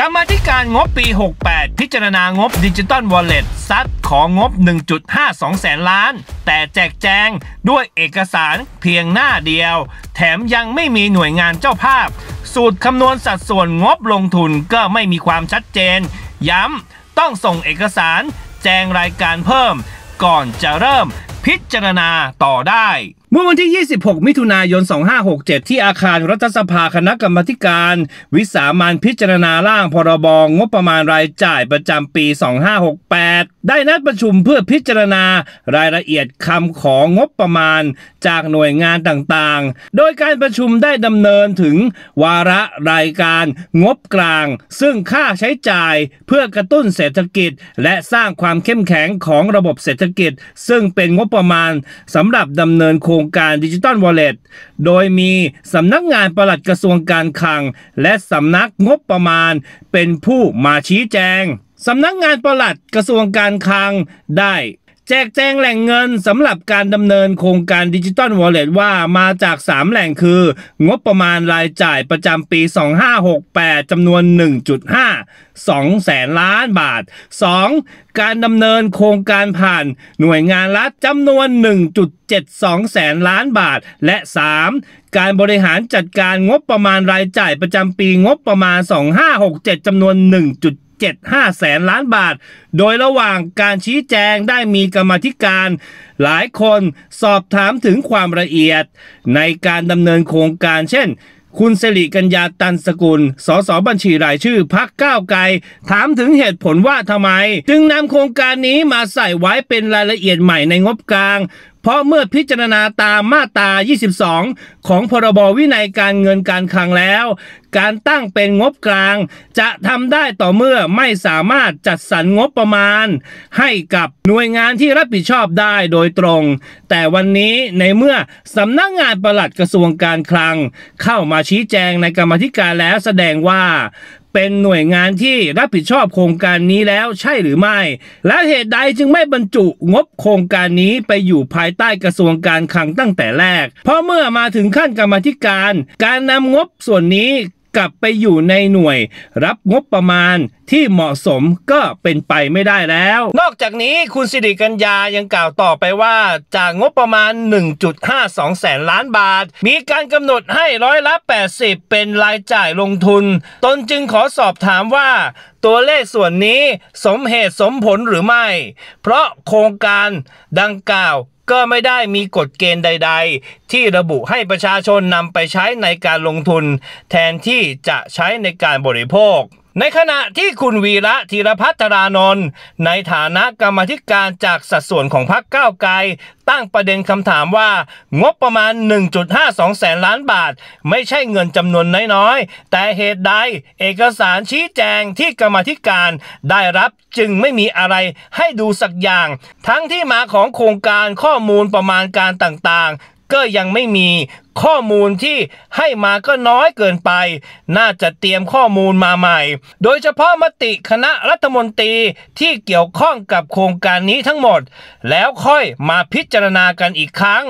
กรรมธิการงบปี 68 พิจารณางบดิจิตอลวอลเล็ตซัดของงบ 1.52 แสนล้าน แต่แจกแจงด้วยเอกสารเพียงหน้าเดียว แถมยังไม่มีหน่วยงานเจ้าภาพ สูตรคำนวณสัดส่วนงบลงทุนก็ไม่มีความชัดเจน ย้ำ ต้องส่งเอกสาร แจงรายการเพิ่ม ก่อนจะเริ่มพิจารณาต่อได้เมื่อวันที่ 26 มิถุนายน 2567 ที่อาคารรัฐสภาคณะกรรมการ วิสามันพิจารณาร่างพรบงงบประมาณรายจ่ายประจำปี 2568 ได้นัดประชุมเพื่อพิจารณารายละเอียดคำของงบประมาณ จากหน่วยงานต่างๆ โดยการประชุมได้ดำเนินถึง วาระรายการงบกลาง ซึ่งค่าใช้จ่ายเพื่อกระตุ้นเศรษฐกิจ และสร้างความเข้มแข็งของระบบเศรษฐกิจ ซึ่งเป็นงบประมาณสำหรับดำเนินโครงงการดิจิตอลวอลเล็ตโดยมีสำนักงานประหลัดกระทรวงการคลัง และสำนักงบประมาณเป็นผู้มาชี้แจง สำนักงานประหลัดกระทรวงการคลังได้แจกแจงแหล่งเงินสำหรับการดำเนินโครงการดิจิตอลวอลเล็ตว่ามาจาก 3 แหล่งคือ งบประมาณรายจ่ายประจำปี 2568จำนวน 1.5 2แสนล้านบาท 2. การดำเนินโครงการผ่านหน่วยงานรัฐจำนวน 1.72แสนล้านบาท และ 3. การบริหารจัดการงบประมาณรายจ่ายประจำปีงบประมาณ 2567จำนวน1.7 7 5แสนล้านบาท โดยระหว่างการชี้แจงได้มีกรรมธิการหลายคนสอบถามถึงความละเอียด ในการดำเนินโครงการเช่น คุณสิริกัญญาตันสกุล สสบัญชีรายชื่อพักก้าวไกล ถามถึงเหตุผลว่าทำไม จึงนำโครงการนี้มาใส่ไว้เป็นรายละเอียดใหม่ในงบกลางเพราะเมื่อพิจารณาตามมาตรา 22 ของพรบวินัยการเงินการคลังแล้ว การตั้งเป็นงบกลาง จะทำได้ต่อเมื่อไม่สามารถจัดสรรงบประมาณ ให้กับหน่วยงานที่รับผิดชอบได้โดยตรง แต่วันนี้ในเมื่อสำนักงงานประหลัดกระทรวงการคลัง เข้ามาชี้แจงในกรรมธิการแล้วแสดงว่าเป็นหน่วยงานที่รับผิดชอบโครงการนี้แล้วใช่หรือไม่ และเหตุใดจึงไม่บรรจุงบโครงการนี้ไปอยู่ภายใต้กระทรวงการคลังตั้งแต่แรก เพราะเมื่อมาถึงขั้นกรรมธิการการนำงบส่วนนี้กลับไปอยู่ในหน่วยรับงบประมาณที่เหมาะสมก็เป็นไปไม่ได้แล้ว นอกจากนี้คุณสิริกัญญายังกล่าวต่อไปว่า จากงบประมาณ 1.52 แสนล้านบาท มีการกำหนดให้ร้อยละ 80 เป็นรายจ่ายลงทุน ตนจึงขอสอบถามว่า ตัวเลขส่วนนี้สมเหตุสมผลหรือไม่ เพราะโครงการดังกล่าวก็ไม่ได้มีกฎเกณฑ์ใด ๆ ที่ระบุให้ประชาชนนำไปใช้ในการลงทุน แทนที่จะใช้ในการบริโภคในขณะที่คุณวีระธีรพัฒรานนท์ในฐานะกรรมธิการจากสัดส่วนของพรรคก้าวไกล ตั้งประเด็นคำถามว่างบประมาณ 1.52 แสนล้านบาท ไม่ใช่เงินจำนวนน้อยๆ แต่เหตุใด เอกสารชี้แจงที่กรรมธิการได้รับจึงไม่มีอะไรให้ดูสักอย่าง ทั้งที่มาของโครงการข้อมูลประมาณการต่าง ๆก็ยังไม่มีข้อมูลที่ให้มาก็น้อยเกินไป น่าจะเตรียมข้อมูลมาใหม่ โดยเฉพาะมติคณะรัฐมนตรีที่เกี่ยวข้องกับโครงการนี้ทั้งหมด แล้วค่อยมาพิจารณากันอีกครั้ง